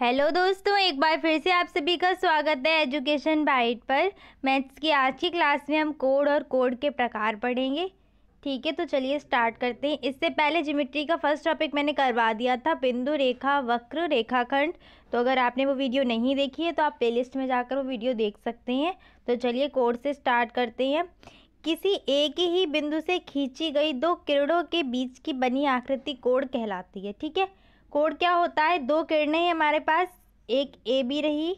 hello दोस्तों एक बार फिर से आप सभी का स्वागत है एजुकेशन बाइट पर मैथ्स की आज की क्लास में हम कोड और कोड के प्रकार पढ़ेंगे ठीक है तो चलिए स्टार्ट करते हैं इससे पहले जिमेट्री का फर्स्ट टॉपिक मैंने करवा दिया था बिंदु रेखा वक्र रेखाखंड तो अगर आपने वो वीडियो नहीं देखी है तो आप प्ले में जाकर वो वीडियो देख सकते हैं तो चलिए कोड से स्टार्ट करते हैं किसी एक ही बिंदु से खींची गई दो किरणों के बीच की बनी आकृति कोड कहलाती है ठीक है कोड क्या होता है दो किरणें हैं हमारे पास एक ए बी रही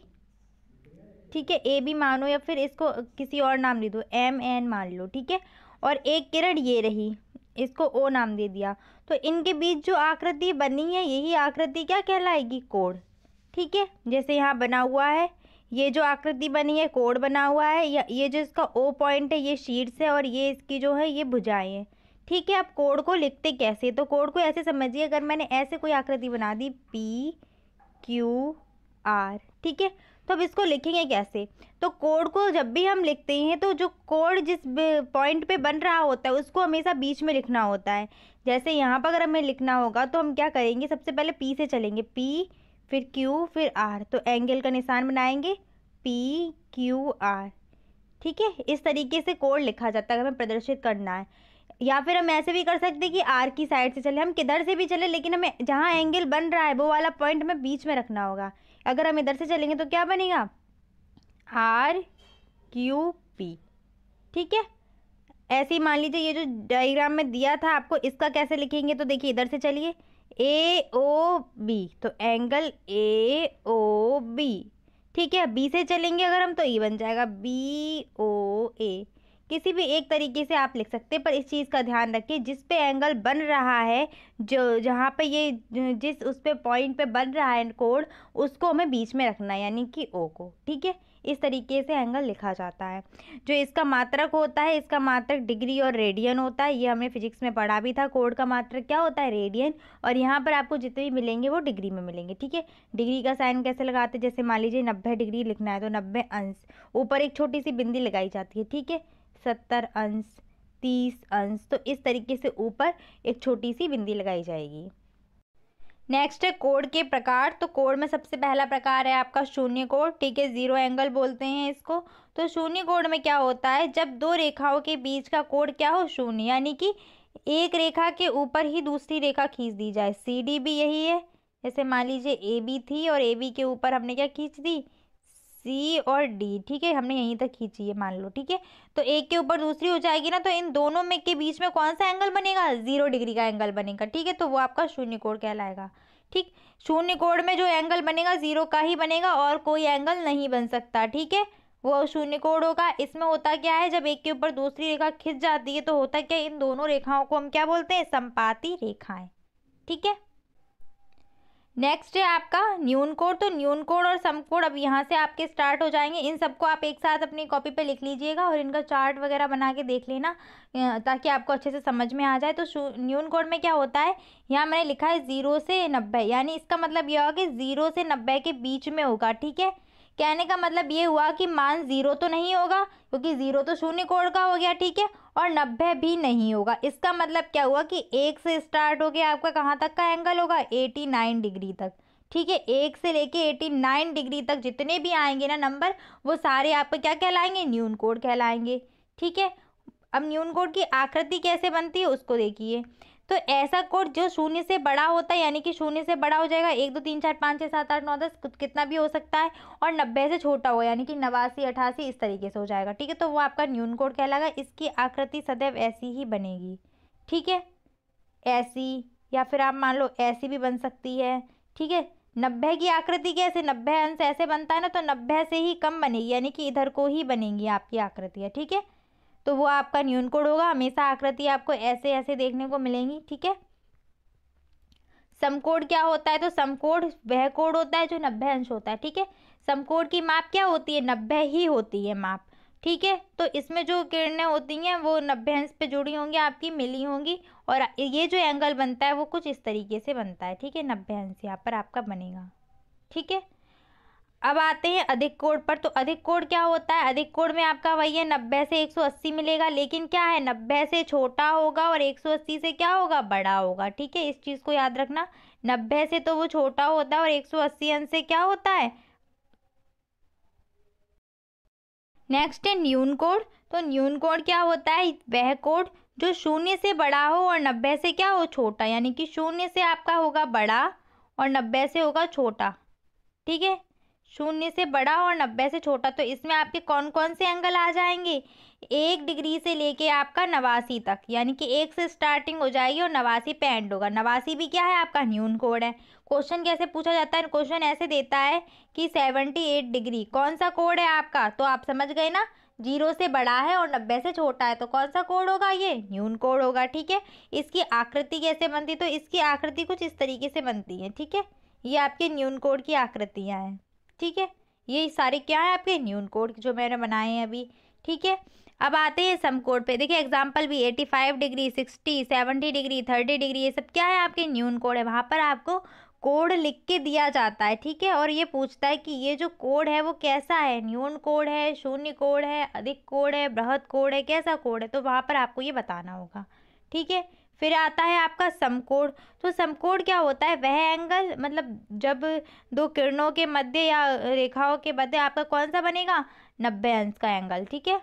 ठीक है ए बी मानो या फिर इसको किसी और नाम दे दो एम एन मान लो ठीक है और एक किरण ये रही इसको ओ नाम दे दिया तो इनके बीच जो आकृति बनी है यही आकृति क्या कहलाएगी कोड ठीक है जैसे यहाँ बना हुआ है ये जो आकृति बनी है कोड बना हुआ है ये जो इसका ओ पॉइंट है ये शीट्स है और ये इसकी जो है ये भुजाएँ हैं ठीक है अब कोड को लिखते कैसे तो कोड को ऐसे समझिए अगर मैंने ऐसे कोई आकृति बना दी पी क्यू आर ठीक है तो अब इसको लिखेंगे कैसे तो कोड को जब भी हम लिखते हैं तो जो कोड जिस पॉइंट पे बन रहा होता है उसको हमेशा बीच में लिखना होता है जैसे यहाँ पर अगर हमें लिखना होगा तो हम क्या करेंगे सबसे पहले पी से चलेंगे पी फिर क्यू फिर आर तो एंगल का निशान बनाएंगे पी क्यू आर ठीक है इस तरीके से कोड लिखा जाता है अगर हमें प्रदर्शित करना है या फिर हम ऐसे भी कर सकते हैं कि आर की साइड से चले हम किधर से भी चले लेकिन हमें जहाँ एंगल बन रहा है वो वाला पॉइंट हमें बीच में रखना होगा अगर हम इधर से चलेंगे तो क्या बनेगा आर क्यू पी ठीक है ऐसे ही मान लीजिए ये जो डायग्राम में दिया था आपको इसका कैसे लिखेंगे तो देखिए इधर से चलिए ए ओ बी तो एंगल ए ओ बी ठीक है बी से चलेंगे अगर हम तो ई बन जाएगा बी ओ ए किसी भी एक तरीके से आप लिख सकते हैं पर इस चीज़ का ध्यान रखिए जिस पे एंगल बन रहा है जो जहाँ पे ये जिस उस पे पॉइंट पे बन रहा है कोड उसको हमें बीच में रखना है यानी कि ओ को ठीक है इस तरीके से एंगल लिखा जाता है जो इसका मात्रक होता है इसका मात्रक डिग्री और रेडियन होता है ये हमने फिजिक्स में पढ़ा भी था कोड का मात्रक क्या होता है रेडियन और यहाँ पर आपको जितने भी मिलेंगे वो डिग्री में मिलेंगे ठीक है डिग्री का साइन कैसे लगाते हैं जैसे मान लीजिए नब्बे डिग्री लिखना है तो नब्बे अंश ऊपर एक छोटी सी बिंदी लगाई जाती है ठीक है सत्तर अंश तीस अंश तो इस तरीके से ऊपर एक छोटी सी बिंदी लगाई जाएगी नेक्स्ट है कोड के प्रकार तो कोड में सबसे पहला प्रकार है आपका शून्य कोड ठीक है ज़ीरो एंगल बोलते हैं इसको तो शून्य कोड में क्या होता है जब दो रेखाओं के बीच का कोड क्या हो शून्य यानी कि एक रेखा के ऊपर ही दूसरी रेखा खींच दी जाए सी डी भी यही है जैसे मान लीजिए ए बी थी और ए बी के ऊपर हमने क्या खींच दी सी और डी ठीक है हमने यहीं तक खींची है मान लो ठीक है तो एक के ऊपर दूसरी हो जाएगी ना तो इन दोनों में के बीच में कौन सा एंगल बनेगा जीरो डिग्री का एंगल बनेगा ठीक है तो वो आपका शून्य कोण कहलाएगा ठीक शून्य कोण में जो एंगल बनेगा जीरो का ही बनेगा और कोई एंगल नहीं बन सकता ठीक है वो शून्य कोण होगा इसमें होता क्या है जब एक के ऊपर दूसरी रेखा खिंच जाती है तो होता क्या इन दोनों रेखाओं को हम क्या बोलते हैं संपाती रेखाएं ठीक है नेक्स्ट है आपका न्यून कोड तो न्यून कोड और सम कोड अब यहाँ से आपके स्टार्ट हो जाएंगे इन सबको आप एक साथ अपनी कॉपी पे लिख लीजिएगा और इनका चार्ट वगैरह बना के देख लेना ताकि आपको अच्छे से समझ में आ जाए तो न्यून कोड में क्या होता है यहाँ मैंने लिखा है ज़ीरो से नब्बे यानी इसका मतलब यह होगा कि ज़ीरो से नब्बे के बीच में होगा ठीक है कहने का मतलब ये हुआ कि मान ज़ीरो तो नहीं होगा क्योंकि ज़ीरो तो शून्य कोड का हो गया ठीक है और नब्बे भी नहीं होगा इसका मतलब क्या हुआ कि एक से स्टार्ट गया आपका कहाँ तक का एंगल होगा एटी नाइन डिग्री तक ठीक है एक से लेके एटी नाइन डिग्री तक जितने भी आएंगे ना नंबर वो सारे आपको क्या कहलाएंगे न्यून कोड कहलाएंगे ठीक है अब न्यून कोड की आकृति कैसे बनती है उसको देखिए तो ऐसा कोड जो शून्य से बड़ा होता है यानी कि शून्य से बड़ा हो जाएगा एक दो तीन चार पाँच छः सात आठ नौ दस कितना भी हो सकता है और नब्बे से छोटा हो यानी कि नवासी अठासी इस तरीके से हो जाएगा ठीक है तो वो आपका न्यून कोड कहलाएगा इसकी आकृति सदैव ऐसी ही बनेगी ठीक है ऐसी या फिर आप मान लो ऐसी भी बन सकती है ठीक है नब्बे की आकृति कैसे नब्बे अंश ऐसे बनता है ना तो नब्बे से ही कम बनेगी यानी कि इधर को ही बनेगी आपकी आकृति है ठीक है तो वो आपका न्यून कोड होगा हमेशा आकृति आपको ऐसे ऐसे देखने को मिलेंगी ठीक है समकोड क्या होता है तो समकोड वह कोड होता है जो नब्बे अंश होता है ठीक है समकोड की माप क्या होती है नब्बे ही होती है माप ठीक है तो इसमें जो किरणें होती हैं वो नब्बे अंश पे जुड़ी होंगी आपकी मिली होंगी और ये जो एंगल बनता है वो कुछ इस तरीके से बनता है ठीक है नब्बे अंश यहाँ पर आपका बनेगा ठीक है अब आते हैं अधिक कोड पर तो अधिक कोड क्या होता है अधिक कोड में आपका वही है नब्बे से एक सौ अस्सी मिलेगा लेकिन क्या है नब्बे से छोटा होगा और एक सौ अस्सी से क्या होगा बड़ा होगा ठीक है इस चीज़ को याद रखना नब्बे से तो वो छोटा होता है और एक सौ अस्सी अंश से क्या होता है नेक्स्ट है न्यून कोड तो न्यून कोड क्या होता है वह कोड जो शून्य से बड़ा हो और नब्बे से क्या हो छोटा यानी कि शून्य से आपका होगा बड़ा और नब्बे से होगा छोटा ठीक है शून्य से बड़ा और नब्बे से छोटा तो इसमें आपके कौन कौन से एंगल आ जाएंगे एक डिग्री से लेके आपका नवासी तक यानी कि एक से स्टार्टिंग हो जाएगी और नवासी पे एंड होगा नवासी भी क्या है आपका न्यून कोड है क्वेश्चन कैसे पूछा जाता है क्वेश्चन ऐसे देता है कि सेवेंटी एट डिग्री कौन सा कोड है आपका तो आप समझ गए ना जीरो से बड़ा है और नब्बे से छोटा है तो कौन सा कोड होगा ये न्यून कोड होगा ठीक है इसकी आकृति कैसे बनती तो इसकी आकृति कुछ इस तरीके से बनती है ठीक है ये आपके न्यून कोड की आकृतियाँ हैं ठीक है ये सारे क्या है आपके न्यून कोड जो मैंने बनाए हैं अभी ठीक है अब आते हैं सम कोड पे देखिए एग्जांपल भी 85 डिग्री 60 70 डिग्री 30 डिग्री ये सब क्या है आपके न्यून कोड है वहाँ पर आपको कोड लिख के दिया जाता है ठीक है और ये पूछता है कि ये जो कोड है वो कैसा है न्यून कोड है शून्य कोड है अधिक कोड है बृहद कोड है कैसा कोड है तो वहाँ पर आपको ये बताना होगा ठीक है फिर आता है आपका समकोण तो समकोण क्या होता है वह एंगल मतलब जब दो किरणों के मध्य या रेखाओं के मध्य आपका कौन सा बनेगा नब्बे अंश का एंगल ठीक है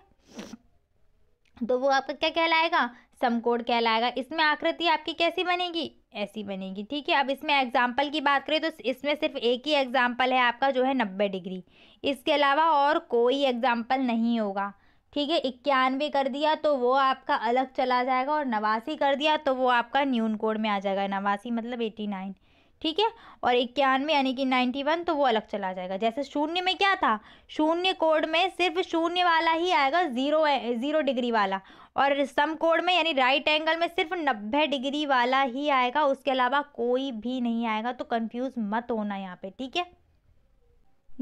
तो वो आपका क्या कहलाएगा समकोण कहलाएगा इसमें आकृति आपकी कैसी बनेगी ऐसी बनेगी ठीक है अब इसमें एग्जाम्पल की बात करें तो इसमें सिर्फ एक ही एग्जाम्पल है आपका जो है नब्बे डिग्री इसके अलावा और कोई एग्जाम्पल नहीं होगा ठीक है इक्यानवे कर दिया तो वो आपका अलग चला जाएगा और नवासी कर दिया तो वो आपका न्यून कोड में आ जाएगा नवासी मतलब एटी नाइन ठीक है और इक्यानवे यानी कि नाइन्टी वन तो वो अलग चला जाएगा जैसे शून्य में क्या था शून्य कोड में सिर्फ शून्य वाला ही आएगा ज़ीरो ज़ीरो डिग्री वाला और सम कोड में यानी राइट एंगल में सिर्फ नब्बे डिग्री वाला ही आएगा उसके अलावा कोई भी नहीं आएगा तो कन्फ्यूज़ मत होना यहाँ पर ठीक है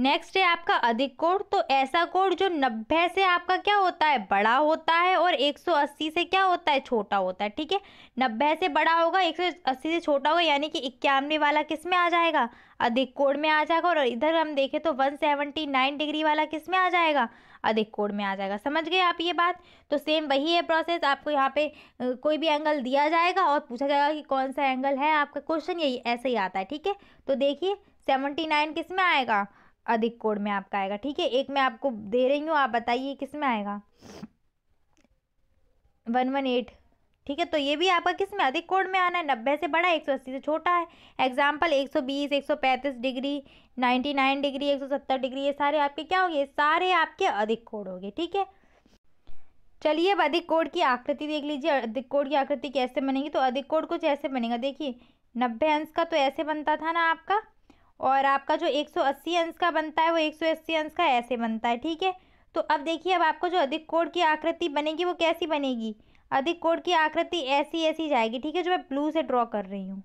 नेक्स्ट है आपका अधिक कोण तो ऐसा कोण जो 90 से आपका क्या होता है बड़ा होता है और 180 से क्या होता है छोटा होता है ठीक है 90 से बड़ा होगा 180 से छोटा होगा यानी कि इक्यानवे वाला किस में आ जाएगा अधिक कोण में आ जाएगा और इधर हम देखें तो 179 डिग्री वाला किस में आ जाएगा अधिक कोण में आ जाएगा समझ गए आप ये बात तो सेम वही है प्रोसेस आपको यहाँ पे कोई भी एंगल दिया जाएगा और पूछा जाएगा कि कौन सा एंगल है आपका क्वेश्चन यही ऐसे ही आता है ठीक है तो देखिए सेवेंटी नाइन किस में आएगा अधिक कोड में आपका आएगा ठीक है एक मैं आपको दे रही हूँ आप बताइए किस में आएगा वन वन एट ठीक है तो ये भी आपका किस में अधिक कोड में आना है नब्बे से बड़ा एक सौ अस्सी से छोटा है एग्जाम्पल एक सौ बीस एक सौ पैंतीस डिग्री नाइन्टी नाइन डिग्री एक सौ सत्तर डिग्री ये सारे आपके क्या होंगे सारे आपके अधिक कोड होंगे ठीक है चलिए अब अधिक कोड की आकृति देख लीजिए अधिक कोड की आकृति कैसे बनेगी तो अधिक कोड कुछ ऐसे बनेगा देखिए नब्बे अंश का तो ऐसे बनता था ना आपका और आपका जो 180 अंश का बनता है वो 180 अंश का ऐसे बनता है ठीक है तो अब देखिए अब आपको जो अधिक कोड की आकृति बनेगी वो कैसी बनेगी अधिक कोड की आकृति ऐसी ऐसी जाएगी ठीक है जो मैं ब्लू से ड्रॉ कर रही हूँ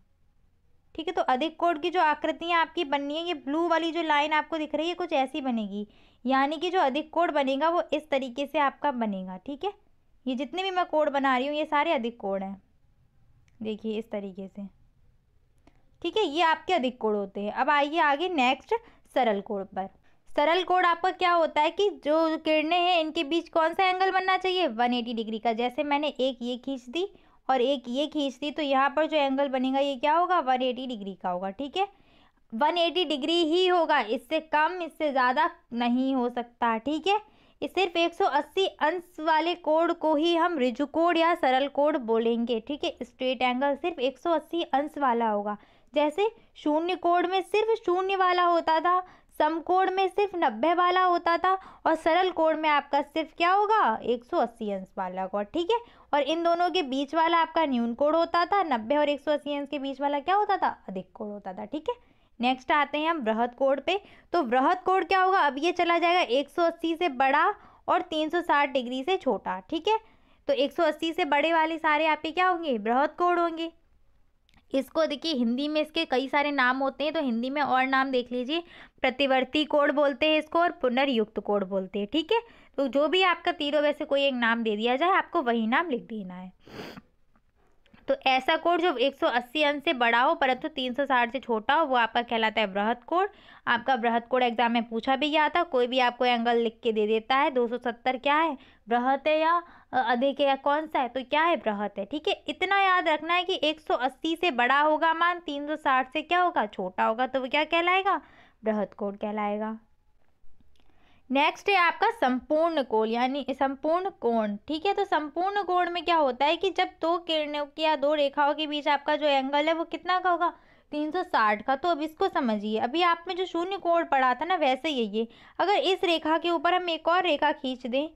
ठीक है तो अधिक कोड की जो आकृतियाँ आपकी बननी है ये ब्लू वाली जो लाइन आपको दिख रही है कुछ ऐसी बनेगी यानी कि जो अधिक कोड बनेगा वो इस तरीके से आपका बनेगा ठीक है ये जितने भी मैं कोड बना रही हूँ ये सारे अधिक कोड हैं देखिए इस तरीके से ठीक है ये आपके अधिक कोण होते हैं अब आइए आगे नेक्स्ट सरल कोण पर सरल कोण आपका क्या होता है कि जो किरणें हैं इनके बीच कौन सा एंगल बनना चाहिए 180 डिग्री का जैसे मैंने एक ये खींच दी और एक ये खींच दी तो यहाँ पर जो एंगल बनेगा ये क्या होगा 180 डिग्री का होगा ठीक है 180 डिग्री ही होगा इससे कम इससे ज़्यादा नहीं हो सकता ठीक है सिर्फ 180 अंश वाले कोड को ही हम रिजु कोड या सरल कोड बोलेंगे ठीक है स्ट्रेट एंगल सिर्फ अस्सी अंश वाला होगा जैसे शून्य कोण में सिर्फ शून्य वाला होता था समकोण में सिर्फ नब्बे वाला होता था और सरल कोण में आपका सिर्फ क्या होगा 180 अंश वाला कोण ठीक है और इन दोनों के बीच वाला आपका न्यून कोण होता था नब्बे और 180 अंश के बीच वाला क्या होता था अधिक कोण होता था ठीक है नेक्स्ट आते हैं हम वृहद कोण पे तो वृहद कोण क्या होगा अब ये चला जाएगा 180 से बड़ा और 360 डिग्री से छोटा ठीक है तो 180 से बड़े वाले सारे आपके क्या होंगे बृहद कोण होंगे इसको देखिए हिंदी में इसके कई सारे नाम होते हैं तो हिंदी में और नाम देख लीजिए प्रतिवर्ती कोड बोलते हैं इसको और पुनर्युक्त कोड बोलते हैं ठीक है तो जो भी आपका तीनों वैसे कोई एक नाम दे दिया जाए आपको वही नाम लिख देना है तो ऐसा कोड जो 180 अंश से बड़ा हो परंतु तो 360 से छोटा हो वो आपका कहलाता है बृहद कोड आपका बृहद कोड एग्जाम में पूछा भी गया था कोई भी आपको एंगल लिख के दे देता है 270 क्या है बृहत है या अधिक है या कौन सा है तो क्या है बृहत है ठीक है इतना याद रखना है कि 180 से बड़ा होगा मान 360 से क्या होगा छोटा होगा तो वो क्या कहलाएगा बृहत कोण कहलाएगा नेक्स्ट है आपका संपूर्ण कोण यानी संपूर्ण कोण ठीक है तो संपूर्ण कोण में क्या होता है कि जब दो किरणों की या दो रेखाओं के बीच आपका जो एंगल है वो कितना का होगा 360 का तो अब इसको समझिए अभी आप में जो शून्य कोण पड़ा था ना वैसे ही ये अगर इस रेखा के ऊपर हम एक और रेखा खींच दें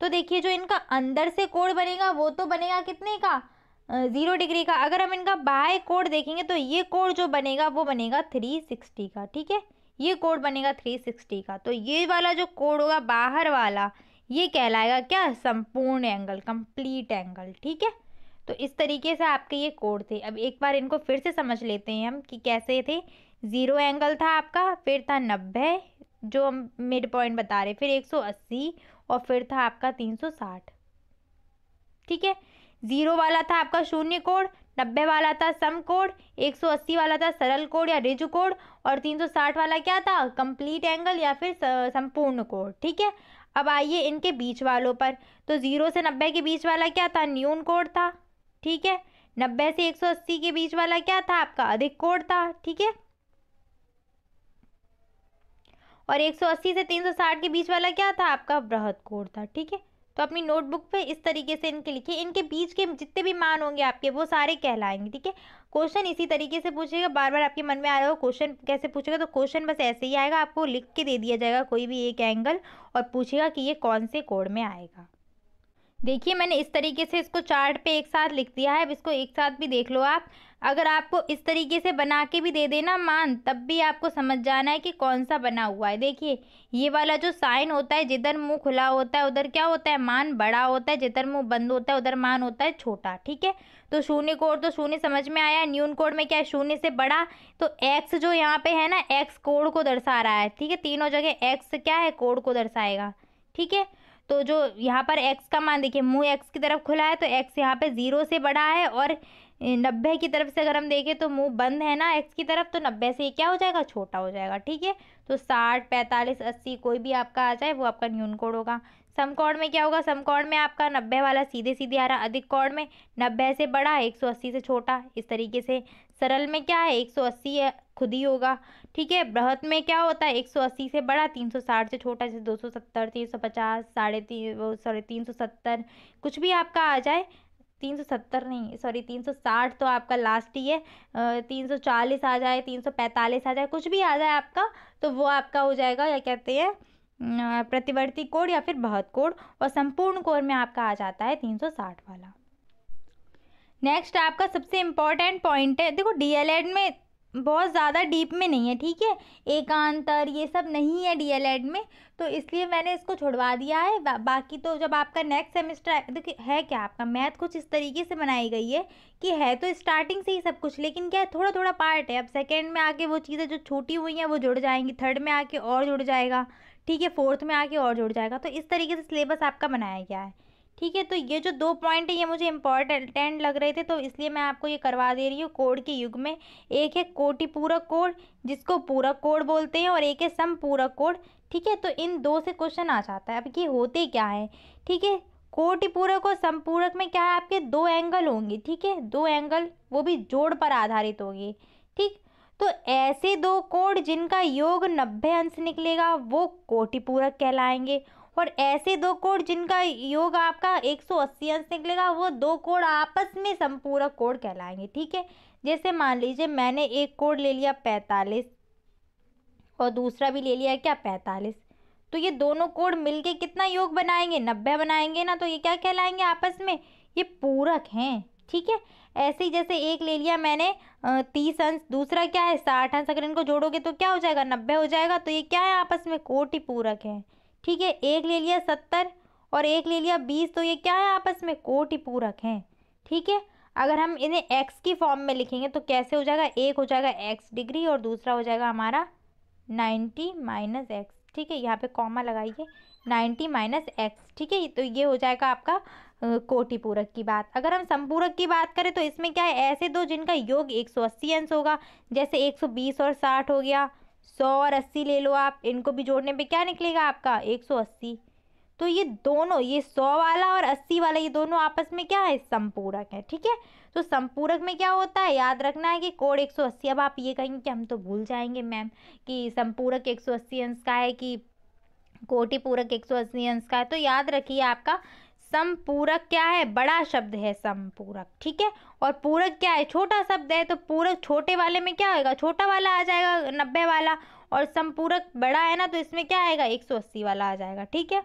तो देखिए जो इनका अंदर से कोड बनेगा वो तो बनेगा कितने का ज़ीरो डिग्री का अगर हम इनका बाय कोड देखेंगे तो ये कोड जो बनेगा वो बनेगा थ्री सिक्सटी का ठीक है ये कोड बनेगा थ्री सिक्सटी का तो ये वाला जो कोड होगा बाहर वाला ये कहलाएगा क्या संपूर्ण एंगल कंप्लीट एंगल ठीक है तो इस तरीके से आपके ये कोड थे अब एक बार इनको फिर से समझ लेते हैं हम कि कैसे थे ज़ीरो एंगल था आपका फिर था नब्बे जो हम मिड पॉइंट बता रहे फिर एक सौ अस्सी और फिर था आपका तीन सौ साठ ठीक है जीरो वाला था आपका शून्य कोड नब्बे वाला था सम कोड एक सौ अस्सी वाला था सरल कोड या रिज कोड और तीन सौ साठ वाला क्या था कंप्लीट एंगल या फिर संपूर्ण कोड ठीक है अब आइए इनके बीच वालों पर तो जीरो से नब्बे के बीच वाला क्या था न्यून कोड था ठीक है नब्बे से एक सौ अस्सी के बीच वाला क्या था आपका अधिक कोड था ठीक है और 180 से 360 के बीच वाला क्या था आपका बृहद कोण था ठीक है तो अपनी नोटबुक पे इस तरीके से इनके लिखिए इनके बीच के जितने भी मान होंगे आपके वो सारे कहलाएंगे ठीक है क्वेश्चन इसी तरीके से पूछेगा बार बार आपके मन में हो क्वेश्चन कैसे पूछेगा तो क्वेश्चन बस ऐसे ही आएगा आपको लिख के दे दिया जाएगा कोई भी एक एंगल और पूछेगा कि ये कौन से कोड में आएगा देखिए मैंने इस तरीके से इसको चार्ट पे एक साथ लिख दिया है अब इसको एक साथ भी देख लो आप अगर आपको इस तरीके से बना के भी दे देना मान तब भी आपको समझ जाना है कि कौन सा बना हुआ है देखिए ये वाला जो साइन होता है जिधर मुंह खुला होता है उधर क्या होता है मान बड़ा होता है जिधर मुंह बंद होता है उधर मान होता है छोटा ठीक है तो शून्य कोड तो शून्य समझ में आया न्यून कोड में क्या है शून्य से बड़ा तो एक्स जो यहाँ पर है ना एक्स कोड को दर्शा रहा है ठीक है तीनों जगह एक्स क्या है कोड को दर्शाएगा ठीक है तो जो यहाँ पर एक्स का मान देखिए मुँह एक्स की तरफ खुला है तो एक्स यहाँ पे ज़ीरो से बड़ा है और नब्बे की तरफ से अगर हम देखें तो मुंह बंद है ना एक्स की तरफ तो नब्बे से ये क्या हो जाएगा छोटा हो जाएगा ठीक है तो साठ पैंतालीस अस्सी कोई भी आपका आ जाए वो आपका न्यून कोड होगा समकोण में क्या होगा समकोण में आपका नब्बे वाला सीधे सीधे आ रहा अधिक कोण में नब्बे से बड़ा एक सौ अस्सी से छोटा इस तरीके से सरल में क्या है एक सौ अस्सी खुद ही होगा ठीक है बृहत में क्या होता है एक सौ अस्सी से बड़ा तीन सौ साठ से छोटा जैसे दो सौ सत्तर तीन सौ पचास साढ़े तीन वो सॉरी तीन सौ सत्तर कुछ भी आपका आ जाए तीन सौ सत्तर नहीं सॉरी तीन सौ साठ तो आपका लास्ट ही है तीन सौ चालीस आ जाए तीन सौ पैंतालीस आ जाए कुछ भी आ जाए आपका तो वो आपका हो जाएगा या कहते हैं प्रतिवर्ती कोड या फिर बहुत कोड और संपूर्ण कोड में आपका आ जाता है तीन सौ साठ वाला नेक्स्ट आपका सबसे इम्पॉर्टेंट पॉइंट है देखो डीएलएड में बहुत ज़्यादा डीप में नहीं है ठीक है एकांतर ये सब नहीं है डीएलएड में तो इसलिए मैंने इसको छुड़वा दिया है बा, बाकी तो जब आपका नेक्स्ट सेमेस्टर देखिए है क्या आपका मैथ कुछ इस तरीके से बनाई गई है कि है तो स्टार्टिंग से ही सब कुछ लेकिन क्या है थोड़ा थोड़ा पार्ट है अब सेकेंड में आके वो चीज़ें जो छूटी हुई हैं वो जुड़ जाएंगी थर्ड में आके और जुड़ जाएगा ठीक है फोर्थ में आके और जुड़ जाएगा तो इस तरीके से सिलेबस आपका बनाया गया है ठीक है तो ये जो दो पॉइंट है ये मुझे इंपॉर्टेंट लग रहे थे तो इसलिए मैं आपको ये करवा दे रही हूँ कोड के युग में एक है कोटिपूरक पूरक कोड जिसको पूरक कोड बोलते हैं और एक है सम पूरक कोड ठीक है तो इन दो से क्वेश्चन आ जाता है अब ये होते क्या है ठीक है कोटिपूरक पूरक और समपूरक में क्या है आपके दो एंगल होंगे ठीक है दो एंगल वो भी जोड़ पर आधारित होंगे ठीक तो ऐसे दो कोड जिनका योग नब्बे अंश निकलेगा वो कोटिपूरक कहलाएंगे और ऐसे दो कोण जिनका योग आपका 180 अंश निकलेगा वो दो कोण आपस में संपूरक कोण कहलाएंगे ठीक है जैसे मान लीजिए मैंने एक कोण ले लिया पैंतालीस और दूसरा भी ले लिया क्या पैंतालीस तो ये दोनों कोण मिलके कितना योग बनाएंगे नब्बे बनाएंगे ना तो ये क्या कहलाएंगे आपस में ये पूरक हैं ठीक है ऐसे ही जैसे एक ले लिया मैंने तीस अंश दूसरा क्या है साठ अंश अगर इनको जोड़ोगे तो क्या हो जाएगा नब्बे हो जाएगा तो ये क्या है आपस में कोटि पूरक है ठीक है एक ले लिया सत्तर और एक ले लिया बीस तो ये क्या है आपस में कोटिपूरक हैं ठीक है अगर हम इन्हें एक्स की फॉर्म में लिखेंगे तो कैसे हो जाएगा एक हो जाएगा एक्स डिग्री और दूसरा हो जाएगा हमारा नाइन्टी माइनस एक्स ठीक है यहाँ पे कॉमा लगाइए नाइन्टी माइनस एक्स ठीक है तो ये हो जाएगा आपका कोटिपूरक की बात अगर हम संपूरक की बात करें तो इसमें क्या है ऐसे दो जिनका योग एक अस्सी अंश होगा जैसे बीस और साठ हो गया सौ और अस्सी ले लो आप इनको भी जोड़ने पे क्या निकलेगा आपका एक सौ अस्सी तो ये दोनों ये सौ वाला और अस्सी वाला ये दोनों आपस में क्या है संपूरक है ठीक है तो संपूरक में क्या होता है याद रखना है कि कोड एक सौ अस्सी अब आप ये कहेंगे कि हम तो भूल जाएंगे मैम कि संपूरक एक सौ अस्सी अंश का है कि कोटिपूरक एक सौ अस्सी अंश का है तो याद रखिए आपका समपूरक क्या है बड़ा शब्द है समपूरक ठीक है और पूरक क्या है छोटा शब्द है तो पूरक छोटे वाले में क्या होगा छोटा वाला आ जाएगा नब्बे वाला और समपूरक बड़ा है ना तो इसमें क्या आएगा एक सौ अस्सी वाला आ जाएगा ठीक है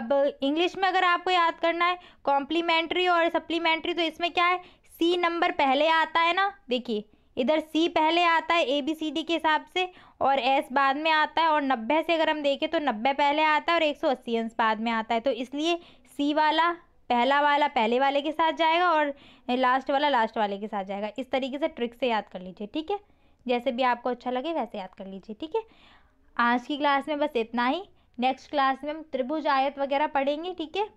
अब इंग्लिश में अगर आपको याद करना है कॉम्प्लीमेंट्री और सप्लीमेंट्री तो इसमें क्या है सी नंबर पहले आता है ना देखिए इधर सी पहले आता है ए बी सी डी के हिसाब से और एस बाद में आता है और नब्बे से अगर हम देखें तो नब्बे पहले आता है और एक सौ अस्सी अंश बाद में आता है तो इसलिए सी वाला पहला वाला पहले वाले के साथ जाएगा और लास्ट वाला लास्ट वाले के साथ जाएगा इस तरीके से ट्रिक से याद कर लीजिए ठीक है जैसे भी आपको अच्छा लगे वैसे याद कर लीजिए ठीक है आज की क्लास में बस इतना ही नेक्स्ट क्लास में हम त्रिभुज आयत वगैरह पढ़ेंगे ठीक है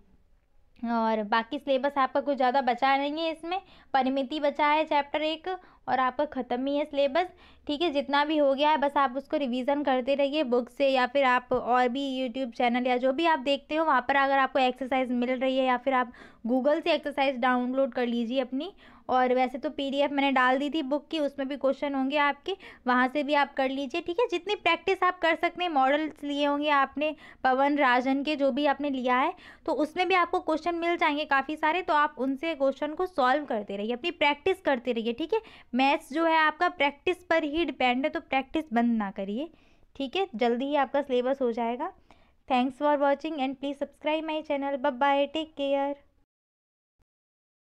और बाकी सिलेबस आपका कुछ ज़्यादा बचा नहीं है इसमें परिमिति बचा है चैप्टर एक और आपका ख़त्म ही है सिलेबस ठीक है जितना भी हो गया है बस आप उसको रिवीजन करते रहिए बुक से या फिर आप और भी यूट्यूब चैनल या जो भी आप देखते हो वहाँ पर अगर आपको एक्सरसाइज मिल रही है या फिर आप गूगल से एक्सरसाइज डाउनलोड कर लीजिए अपनी और वैसे तो पी मैंने डाल दी थी बुक की उसमें भी क्वेश्चन होंगे आपके वहाँ से भी आप कर लीजिए ठीक है जितनी प्रैक्टिस आप कर सकते हैं मॉडल्स लिए होंगे आपने पवन राजन के जो भी आपने लिया है तो उसमें भी आपको क्वेश्चन मिल जाएंगे काफ़ी सारे तो आप उनसे क्वेश्चन को सॉल्व करते रहिए अपनी प्रैक्टिस करते रहिए ठीक है मैथ्स जो है आपका प्रैक्टिस पर ही डिपेंड है तो प्रैक्टिस बंद ना करिए ठीक है जल्दी ही आपका सिलेबस हो जाएगा thanks for watching and please subscribe my channel bye take care